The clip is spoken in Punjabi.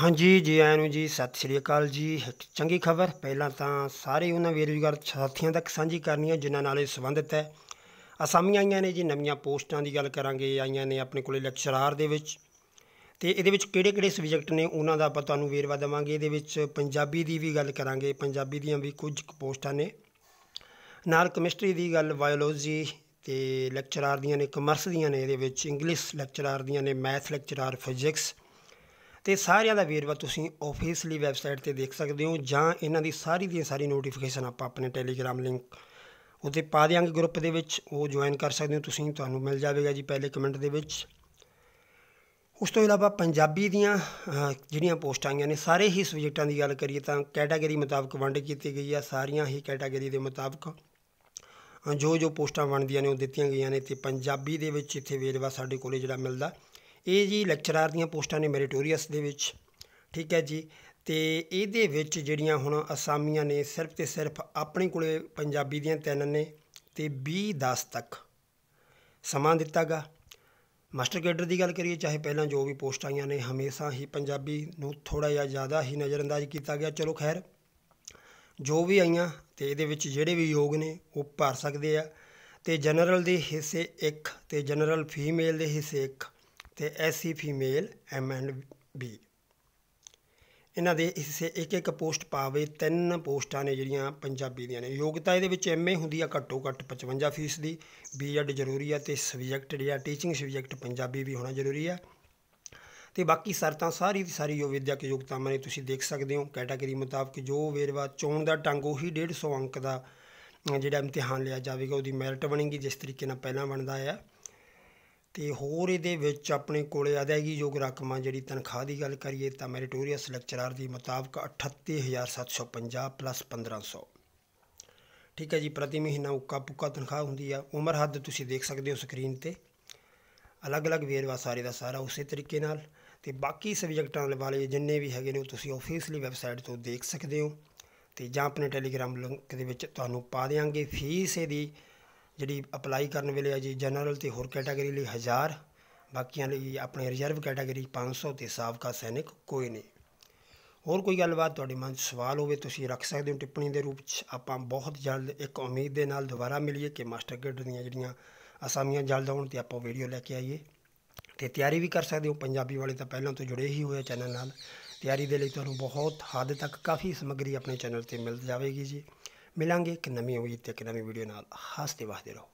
ਹਾਂਜੀ ਜੀ ਆਇਆਂ ਨੂੰ ਜੀ ਸਤਿ ਸ਼੍ਰੀ ਅਕਾਲ ਜੀ ਇੱਕ ਚੰਗੀ ਖਬਰ ਪਹਿਲਾਂ ਤਾਂ ਸਾਰੇ ਉਹਨਾਂ ਬੇਰੁਜ਼ਗਾਰ ਸਾਥੀਆਂ ਤੱਕ ਸਾਂਝੀ ਕਰਨੀ ਹੈ ਜਿਨ੍ਹਾਂ ਨਾਲ ਇਹ ਸੰਬੰਧਿਤ ਹੈ ਅਸਾਮੀਆਂ ਆਈਆਂ ਨੇ ਜੀ ਨਵੀਆਂ ਪੋਸਟਾਂ ਦੀ ਗੱਲ ਕਰਾਂਗੇ ਆਈਆਂ ਨੇ ਆਪਣੇ ਕੋਲੇ ਲੈਕਚਰਾਰ ਦੇ ਵਿੱਚ ਤੇ ਇਹਦੇ ਵਿੱਚ ਕਿਹੜੇ-ਕਿਹੜੇ ਸਬਜੈਕਟ ਨੇ ਉਹਨਾਂ ਦਾ ਆਪਾਂ ਤੁਹਾਨੂੰ ਵੇਰਵਾ ਦਵਾਂਗੇ ਇਹਦੇ ਵਿੱਚ ਪੰਜਾਬੀ ਦੀ ਵੀ ਗੱਲ ਕਰਾਂਗੇ ਪੰਜਾਬੀ ਦੀਆਂ ਵੀ ਕੁਝ ਪੋਸਟਾਂ ਨੇ ਨਾਲ ਕੈਮਿਸਟਰੀ ਦੀ ਗੱਲ ਬਾਇਓਲੋਜੀ ਤੇ ਲੈਕਚਰਾਰ ਦੀਆਂ ਨੇ ਕਮਰਸ ਦੀਆਂ ਨੇ ਇਹਦੇ ਵਿੱਚ ਇੰਗਲਿਸ਼ ਲੈਕਚਰਾਰ ਦੀਆਂ ਨੇ ਮੈਥ ਲੈਕਚਰਾਰ ਫਿਜ਼ਿਕਸ ਤੇ ਸਾਰਿਆਂ ਦਾ ਵੇਰਵਾ ਤੁਸੀਂ ਆਫੀਸ਼ਲੀ ਵੈਬਸਾਈਟ ਤੇ ਦੇਖ ਸਕਦੇ ਹੋ ਜਾਂ ਇਹਨਾਂ ਦੀ ਸਾਰੀ ਦੀ ਸਾਰੀ ਨੋਟੀਫਿਕੇਸ਼ਨ ਆਪਾਂ ਆਪਣੇ ਟੈਲੀਗ੍ਰਾਮ ਲਿੰਕ ਉਤੇ ਪਾ ਦੇਾਂਗੇ ਗਰੁੱਪ ਦੇ ਵਿੱਚ ਉਹ ਜੁਆਇਨ ਕਰ ਸਕਦੇ ਹੋ ਤੁਸੀਂ ਤੁਹਾਨੂੰ ਮਿਲ ਜਾਵੇਗਾ ਜੀ ਪਹਿਲੇ ਕਮੈਂਟ ਦੇ ਵਿੱਚ ਉਸ ਤੋਂ ਇਲਾਵਾ ਪੰਜਾਬੀ ਦੀਆਂ ਜਿਹੜੀਆਂ ਪੋਸਟਾਂ ਆਈਆਂ ਨੇ ਸਾਰੇ ਹੀ ਸਬਜੈਕਟਾਂ ਦੀ ਗੱਲ ਕਰੀਏ ਤਾਂ ਕੈਟਾਗਰੀ ਮੁਤਾਬਕ ਵੰਡ ਕੀਤੀ ਗਈ ਆ ਸਾਰੀਆਂ ਹੀ ਕੈਟਾਗਰੀ ਦੇ ਮੁਤਾਬਕ ਜੋ ਜੋ ਪੋਸਟਾਂ ਬਣਦੀਆਂ ਨੇ ਉਹ ਦਿੱਤੀਆਂ ਗਈਆਂ ਨੇ ਤੇ ਪੰਜਾਬੀ ਦੇ ਵਿੱਚ ਇੱਥੇ ਵੇਰਵਾ ਸਾਡੇ ਕੋਲੇ ਜਿਹੜਾ ਮਿਲਦਾ ਇਹ ਜੀ ਲੈਕਚਰਾਰ ਦੀਆਂ ਪੋਸਟਾਂ ਨੇ ਮੈਰੀਟੋਰੀਅਸ ਦੇ ਵਿੱਚ ਠੀਕ ਹੈ ਜੀ ਤੇ ਇਹਦੇ ਵਿੱਚ ਜਿਹੜੀਆਂ ਹੁਣ ਅਸਾਮੀਆਂ ਨੇ ਸਿਰਫ ਤੇ ਸਿਰਫ ਆਪਣੇ ਕੋਲੇ ਪੰਜਾਬੀ ਦੀਆਂ ਤਿੰਨ ਨੇ ਤੇ 20-10 ਤੱਕ ਸਮਾਂ ਦਿੱਤਾਗਾ ਮਾਸਟਰ ਕੇਡਰ ਦੀ ਗੱਲ ਕਰੀਏ ਚਾਹੇ ਪਹਿਲਾਂ ਜੋ ਵੀ ਪੋਸਟ ਆਈਆਂ ਨੇ ਹਮੇਸ਼ਾ ਹੀ ਪੰਜਾਬੀ ਨੂੰ ਥੋੜਾ ਜਿਹਾ ਜ਼ਿਆਦਾ ਹੀ ਨਜ਼ਰਅੰਦਾਜ਼ ਕੀਤਾ ਗਿਆ ਚਲੋ ਖੈਰ ਜੋ ਵੀ ਆਈਆਂ ਤੇ ਇਹਦੇ ਵਿੱਚ ਜਿਹੜੇ ਵੀ ਯੋਗ ਨੇ ਉਹ ਭਰ ਸਕਦੇ ਆ ਤੇ ਜਨਰਲ ਦੇ ਹਿੱਸੇ 1 ਤੇ ਜਨਰਲ ਫੀਮੇਲ ਦੇ ਹਿੱਸੇ 1 ਤੇ ਐਸੀ ਫੀਮੇਲ ਐਮ ਐਂਡ ਬੀ ਇਹਨਾਂ ਦੇ ਇਸੇ ਇੱਕ ਇੱਕ ਪੋਸਟ ਪਾਵੇ ਤਿੰਨ ਪੋਸਟਾਂ ਨੇ ਜਿਹੜੀਆਂ ਪੰਜਾਬੀ ਦੀਆਂ ਨੇ ਯੋਗਤਾ ਇਹਦੇ ਵਿੱਚ ਐਮਏ ਹੁੰਦੀ ਆ ਘੱਟੋ ਘੱਟ 55% ਦੀ ਬੀਐਡ ਜ਼ਰੂਰੀ ਆ ਤੇ ਸਬਜੈਕਟ ਜਿਹੜਾ ਟੀਚਿੰਗ ਸਬਜੈਕਟ ਪੰਜਾਬੀ ਵੀ ਹੋਣਾ ਜ਼ਰੂਰੀ ਆ ਤੇ ਬਾਕੀ ਸ਼ਰਤਾਂ ਸਾਰੀ ਦੀ ਸਾਰੀ ਜੋ ਵਿਦਿਅਕ ਯੋਗਤਾਵਾਂ ਨੇ ਤੁਸੀਂ ਦੇਖ ਸਕਦੇ ਹੋ ਕੈਟਾਗਰੀ ਮੁਤਾਬਕ ਜੋ ਵੇਰਵਾ ਚੋਣ ਦਾ ਟੰਗ ਉਹੀ 150 ਅੰਕ ਦਾ ਜਿਹੜਾ ਇਮਤਿਹਾਨ ਲਿਆ ਜਾਵੇਗਾ ਉਹਦੀ ਮੈਰਿਟ ਬਣੇਗੀ ਜਿਸ ਤਰੀਕੇ ਨਾਲ ਪਹਿਲਾਂ ਬਣਦਾ ਆ ਤੇ ਹੋਰ ਇਹਦੇ ਵਿੱਚ ਆਪਣੇ ਆ ਅਦਾਇਗੀਯੋਗ ਯੋਗ ਰਕਮਾਂ ਜਿਹੜੀ ਤਨਖਾਹ ਦੀ ਗੱਲ ਕਰੀਏ ਤਾਂ ਮੈਰੀਟੋਰੀਅਸ ਲੈਕਚਰਰ ਦੀ ਮੁਤਾਬਕ 38750 ਪਲੱਸ 1500 ਠੀਕ ਹੈ ਜੀ ਪ੍ਰਤੀ ਮਹੀਨਾ ਉੱਕਾ ਪੁੱਕਾ ਤਨਖਾਹ ਹੁੰਦੀ ਆ ਉਮਰ ਹੱਦ ਤੁਸੀਂ ਦੇਖ ਸਕਦੇ ਹੋ ਸਕਰੀਨ ਤੇ ਅਲੱਗ-ਅਲੱਗ ਵੇਰਵਾ ਸਾਰੇ ਦਾ ਸਾਰਾ ਉਸੇ ਤਰੀਕੇ ਨਾਲ ਤੇ ਬਾਕੀ ਸਬਜੈਕਟਾਂ ਵਾਲੇ ਜਿੰਨੇ ਵੀ ਹੈਗੇ ਨੇ ਉਹ ਤੁਸੀਂ ਆਫੀਸ਼ੀਅਲੀ ਵੈਬਸਾਈਟ ਤੋਂ ਦੇਖ ਸਕਦੇ ਹੋ ਤੇ ਜਾਂ ਆਪਣੇ ਟੈਲੀਗ੍ਰਾਮ ਲਿੰਕ ਦੇ ਵਿੱਚ ਤੁਹਾਨੂੰ ਪਾ ਦੇਵਾਂਗੇ ਫੀਸ ਇਹਦੀ ਜਿਹੜੀ ਅਪਲਾਈ ਕਰਨ ਵੇਲੇ ਆ ਜੀ ਜਨਰਲ ਤੇ ਹੋਰ ਕੈਟਾਗਰੀ ਲਈ 1000 ਬਾਕੀਆਂ ਲਈ ਆਪਣੇ ਰਿਜ਼ਰਵ ਕੈਟਾਗਰੀ 500 ਤੇ ਸਾਬਕਾ ਸੈਨਿਕ ਕੋਈ ਨਹੀਂ ਹੋਰ ਕੋਈ ਗੱਲਬਾਤ ਤੁਹਾਡੇ ਮਨ 'ਚ ਸਵਾਲ ਹੋਵੇ ਤੁਸੀਂ ਰੱਖ ਸਕਦੇ ਹੋ ਟਿੱਪਣੀ ਦੇ ਰੂਪ 'ਚ ਆਪਾਂ ਬਹੁਤ ਜਲਦ ਇੱਕ ਉਮੀਦ ਦੇ ਨਾਲ ਦੁਬਾਰਾ ਮਿਲੀਏ ਕਿ ਮਾਸਟਰ ਗ੍ਰੇਡ ਦੀਆਂ ਜਿਹੜੀਆਂ ਅਸਾਮੀਆਂ ਜਲਦ ਆਉਣ ਤੇ ਆਪਾਂ ਵੀਡੀਓ ਲੈ ਕੇ ਆਈਏ ਤੇ ਤਿਆਰੀ ਵੀ ਕਰ ਸਕਦੇ ਹੋ ਪੰਜਾਬੀ ਵਾਲੇ ਤਾਂ ਪਹਿਲਾਂ ਤੋਂ ਜੁੜੇ ਹੀ ਹੋਏ ਚੈਨਲ ਨਾਲ ਤਿਆਰੀ ਦੇ ਲਈ ਤੁਹਾਨੂੰ ਬਹੁਤ ਹੱਦ ਤੱਕ ਕਾਫੀ ਸਮੱਗਰੀ ਆਪਣੇ ਚੈਨਲ ਤੇ ਮਿਲ ਜਾਵੇਗੀ ਜੀ मिलांगे एक नमी उम्मीद एक नमी वीडियो नाल हंसते वाहते रहो